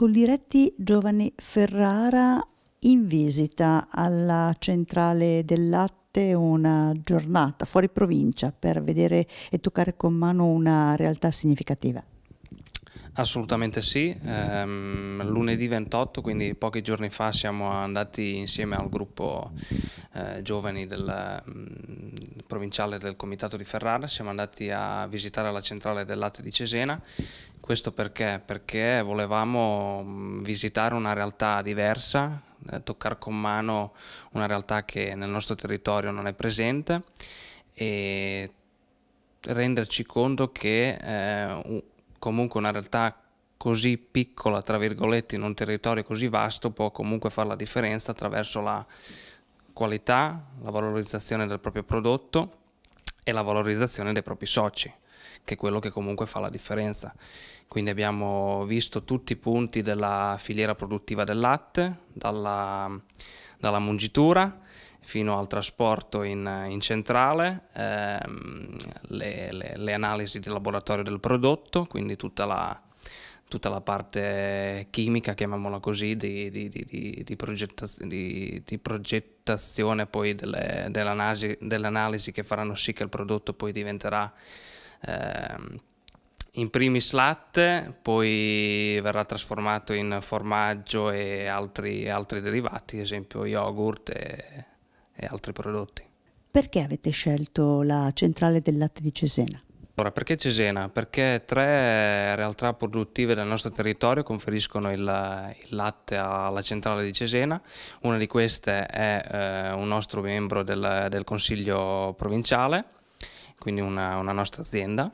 Coldiretti Giovani Ferrara in visita alla centrale del latte una giornata fuori provincia per vedere e toccare con mano una realtà significativa. Assolutamente sì, um, lunedì 28, quindi pochi giorni fa siamo andati insieme al gruppo eh, giovani del, provinciale del Comitato di Ferrara, siamo andati a visitare la centrale del latte di Cesena. Questo perché? Perché volevamo visitare una realtà diversa, eh, toccare con mano una realtà che nel nostro territorio non è presente e renderci conto che eh, comunque una realtà così piccola, tra virgolette, in un territorio così vasto può comunque fare la differenza attraverso la qualità, la valorizzazione del proprio prodotto e la valorizzazione dei propri soci, che è quello che comunque fa la differenza. Quindi abbiamo visto tutti i punti della filiera produttiva del latte, dalla, dalla mungitura fino al trasporto in, in centrale, ehm, le, le, le, analisi di laboratorio del prodotto, quindi tutta la, tutta la parte chimica, chiamiamola così, di, di, di, di progettaz- progettazione poi delle, dell'analisi, dell'analisi, che faranno sì che il prodotto poi diventerà eh, in primis latte, poi verrà trasformato in formaggio e altri, altri derivati, ad esempio yogurt e, e altri prodotti. Perché avete scelto la centrale del latte di Cesena? Allora, perché Cesena? Perché tre realtà produttive del nostro territorio conferiscono il, il latte alla centrale di Cesena. Una di queste è eh, un nostro membro del, del consiglio provinciale, quindi una, una nostra azienda.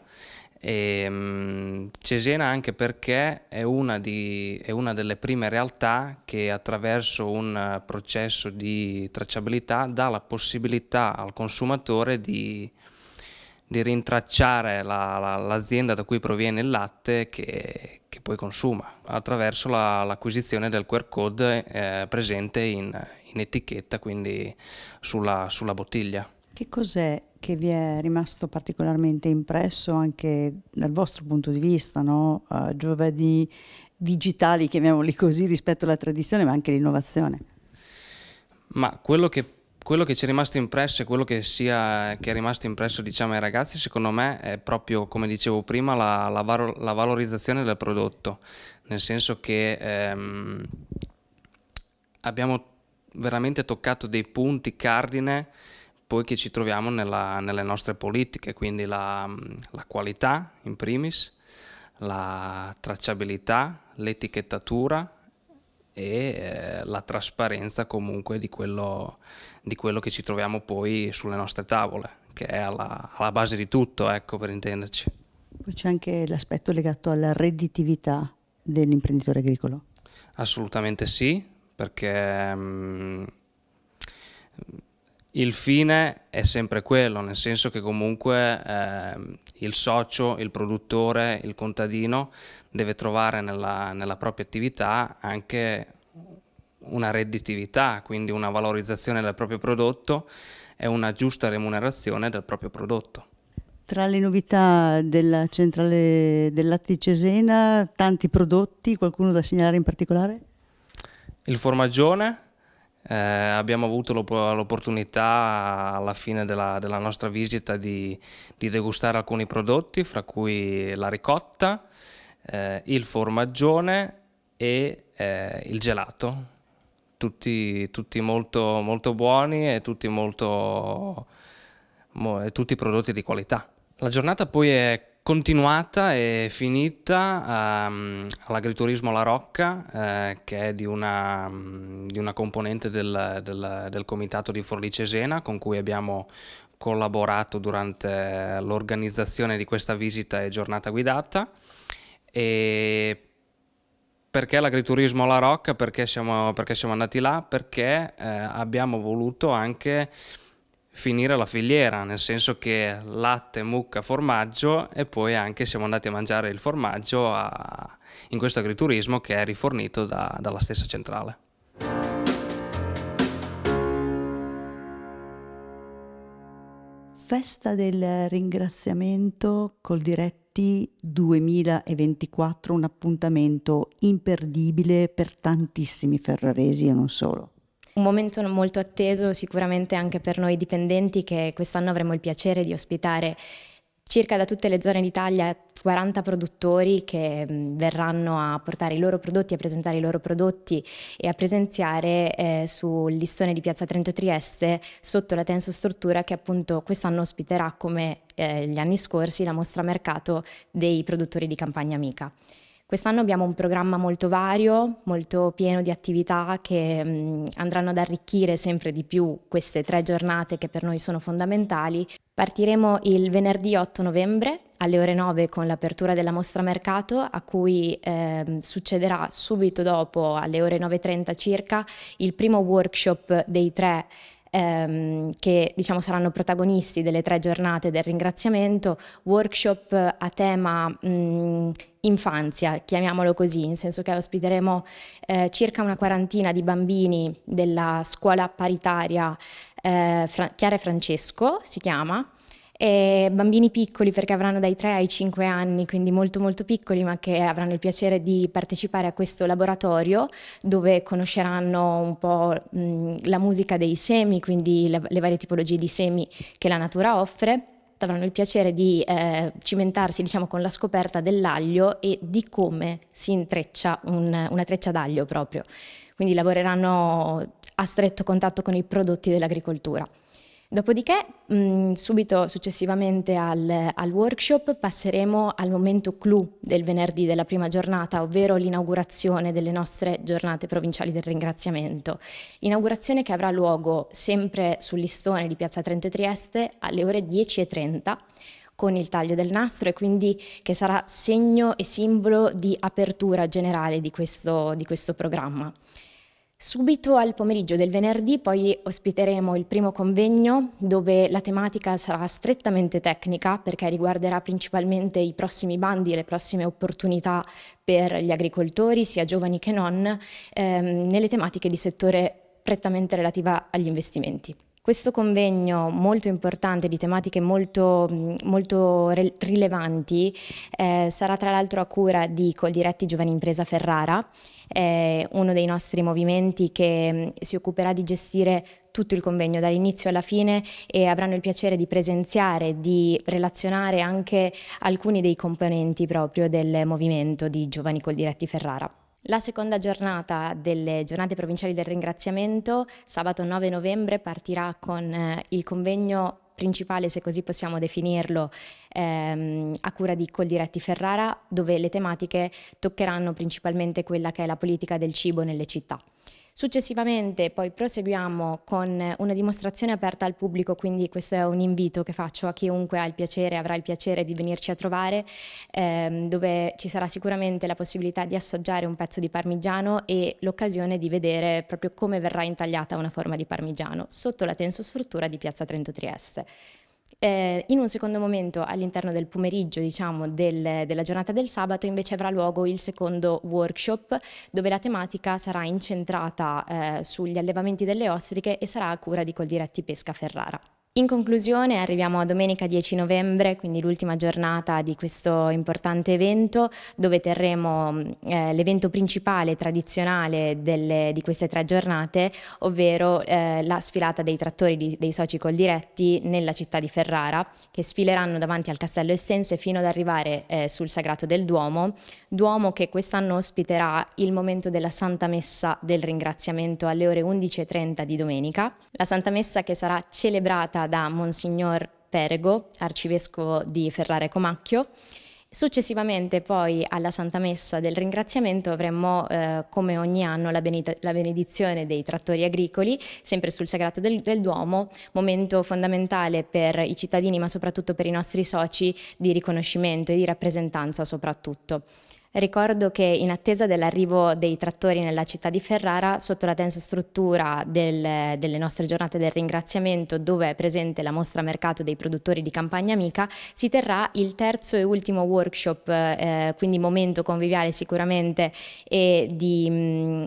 E, um, Cesena anche perché è una, di, è una, delle prime realtà che attraverso un processo di tracciabilità dà la possibilità al consumatore di di rintracciare la, la, l'azienda da cui proviene il latte che, che poi consuma attraverso la, l'acquisizione del QR code eh, presente in, in, etichetta, quindi sulla, sulla bottiglia. Che cos'è che vi è rimasto particolarmente impresso anche dal vostro punto di vista, no? uh, eh, giovani digitali, chiamiamoli così, rispetto alla tradizione ma anche all'innovazione? Ma quello che quello che ci è rimasto impresso e quello che, sia, che è rimasto impresso diciamo, ai ragazzi, secondo me, è proprio, come dicevo prima, la, la, varo, la valorizzazione del prodotto, nel senso che ehm, abbiamo veramente toccato dei punti cardine poi che ci troviamo nella, nelle nostre politiche, quindi la, la qualità in primis, la tracciabilità, l'etichettatura, e eh, la trasparenza comunque di quello, di quello, che ci troviamo poi sulle nostre tavole, che è alla, alla base di tutto, ecco per intenderci. Poi c'è anche l'aspetto legato alla redditività dell'imprenditore agricolo. Assolutamente sì, perché mh, mm, il fine è sempre quello, nel senso che comunque... Eh, il socio, il produttore, il contadino deve trovare nella, nella propria attività anche una redditività, quindi una valorizzazione del proprio prodotto e una giusta remunerazione del proprio prodotto. Tra le novità della centrale del latte Cesena, tanti prodotti, qualcuno da segnalare in particolare? Il formaggione, eh, abbiamo avuto l'opportunità alla fine della, della nostra visita di, di, degustare alcuni prodotti, fra cui la ricotta, eh, il formaggione e eh, il gelato. Tutti, tutti molto, molto, buoni e tutti, molto, mo, tutti prodotti di qualità. La giornata poi è continuata e finita um, ehm, all'agriturismo La Rocca, eh, che è di una, mm, di una componente del, del, del, comitato di Forlì Cesena con cui abbiamo collaborato durante l'organizzazione di questa visita e giornata guidata. E perché l'agriturismo La Rocca? Perché siamo, perché siamo, andati là? Perché eh, abbiamo voluto anche finire la filiera, nel senso che latte, mucca, formaggio e poi anche siamo andati a mangiare il formaggio a, in questo agriturismo che è rifornito da, dalla stessa centrale. Festa del ringraziamento col diretti 2024, un appuntamento imperdibile per tantissimi ferraresi e non solo. Un momento molto atteso sicuramente anche per noi dipendenti che quest'anno avremo il piacere di ospitare circa da tutte le zone d'Italia 40 produttori che verranno a portare i loro prodotti, a presentare i loro prodotti e a presenziare eh, sul listone di Piazza Trento Trieste sotto la Tenso Struttura che appunto quest'anno ospiterà come eh, gli anni scorsi la mostra mercato dei produttori di Campagna Amica. Quest'anno abbiamo un programma molto vario, molto pieno di attività che mh, mm, andranno ad arricchire sempre di più queste tre giornate che per noi sono fondamentali. Partiremo il venerdì 8 novembre alle ore 9 con l'apertura della mostra mercato a cui eh, succederà subito dopo alle ore 9.30 circa il primo workshop dei tre ehm, che diciamo, saranno protagonisti delle tre giornate del ringraziamento, workshop a tema mh, mm, infanzia, chiamiamolo così, nel senso che ospiteremo eh, circa una quarantina di bambini della scuola paritaria eh, Fra Chiara Francesco, si chiama, e bambini piccoli perché avranno dai 3 ai 5 anni, quindi molto molto piccoli, ma che avranno il piacere di partecipare a questo laboratorio dove conosceranno un po' la musica dei semi, quindi le varie tipologie di semi che la natura offre avranno il piacere di eh, cimentarsi diciamo, con la scoperta dell'aglio e di come si intreccia un, una treccia d'aglio proprio. Quindi lavoreranno a stretto contatto con i prodotti dell'agricoltura. Dopodiché, mh, mm, subito successivamente al, al, workshop, passeremo al momento clou del venerdì della prima giornata, ovvero l'inaugurazione delle nostre giornate provinciali del ringraziamento. Inaugurazione che avrà luogo sempre sul listone di Piazza Trento e Trieste alle ore 10.30 con il taglio del nastro e quindi che sarà segno e simbolo di apertura generale di questo, di questo programma. Subito al pomeriggio del venerdì poi ospiteremo il primo convegno dove la tematica sarà strettamente tecnica perché riguarderà principalmente i prossimi bandi, e le prossime opportunità per gli agricoltori, sia giovani che non, ehm, nelle tematiche di settore prettamente relativa agli investimenti. Questo convegno molto importante di tematiche molto, molto rilevanti eh, sarà tra l'altro a cura di Coldiretti Giovani Impresa Ferrara, eh, uno dei nostri movimenti che mm, si occuperà di gestire tutto il convegno dall'inizio alla fine e avranno il piacere di presenziare, di relazionare anche alcuni dei componenti proprio del movimento di Giovani Coldiretti Ferrara. La seconda giornata delle giornate provinciali del ringraziamento, sabato 9 novembre, partirà con eh, il convegno principale, se così possiamo definirlo, ehm, a cura di Coldiretti Ferrara, dove le tematiche toccheranno principalmente quella che è la politica del cibo nelle città. Successivamente poi proseguiamo con una dimostrazione aperta al pubblico, quindi questo è un invito che faccio a chiunque ha il piacere, avrà il piacere di venirci a trovare, ehm, dove ci sarà sicuramente la possibilità di assaggiare un pezzo di parmigiano e l'occasione di vedere proprio come verrà intagliata una forma di parmigiano sotto la tensostruttura di Piazza Trento Trieste. Eh, in un secondo momento, all'interno del pomeriggio diciamo, del, della giornata del sabato, invece avrà luogo il secondo workshop dove la tematica sarà incentrata eh, sugli allevamenti delle ostriche e sarà a cura di Coldiretti Pesca Ferrara. In conclusione arriviamo a domenica 10 novembre, quindi l'ultima giornata di questo importante evento dove terremo mm, eh, l'evento principale tradizionale delle, di queste tre giornate, ovvero eh, la sfilata dei trattori di, dei soci col diretti nella città di Ferrara che sfileranno davanti al Castello Essense fino ad arrivare eh, sul Sagrato del Duomo, Duomo che quest'anno ospiterà il momento della Santa Messa del ringraziamento alle ore 11.30 di domenica, la Santa Messa che sarà celebrata da Monsignor Perego, arcivescovo di Ferrara e Comacchio. Successivamente poi alla Santa Messa del Ringraziamento avremmo eh, come ogni anno la, la, benedizione dei trattori agricoli, sempre sul Sagrato del, del, Duomo, momento fondamentale per i cittadini ma soprattutto per i nostri soci di riconoscimento e di rappresentanza soprattutto. Ricordo che in attesa dell'arrivo dei trattori nella città di Ferrara, sotto la tensostruttura del, delle nostre giornate del ringraziamento, dove è presente la mostra mercato dei produttori di Campagna Amica, si terrà il terzo e ultimo workshop, eh, quindi momento conviviale sicuramente e di mh, mm,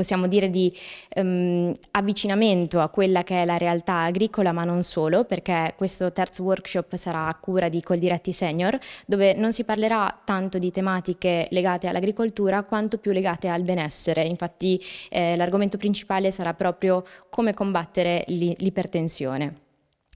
possiamo dire di um, avvicinamento a quella che è la realtà agricola, ma non solo, perché questo terzo workshop sarà a cura di Coldiretti Senior, dove non si parlerà tanto di tematiche legate all'agricoltura quanto più legate al benessere. Infatti eh, l'argomento principale sarà proprio come combattere l'ipertensione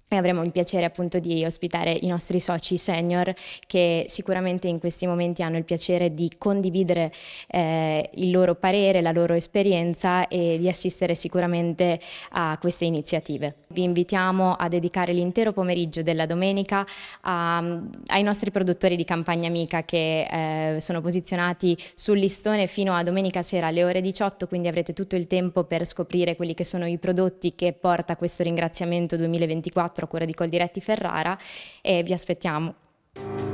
e avremo il piacere appunto di ospitare i nostri soci senior che sicuramente in questi momenti hanno il piacere di condividere eh, il loro parere, la loro esperienza e di assistere sicuramente a queste iniziative. Vi invitiamo a dedicare l'intero pomeriggio della domenica a, ehm, ai nostri produttori di Campagna Amica che eh, sono posizionati sul listone fino a domenica sera alle ore 18, quindi avrete tutto il tempo per scoprire quelli che sono i prodotti che porta questo ringraziamento 2024 a cura di Coldiretti Ferrara e vi aspettiamo.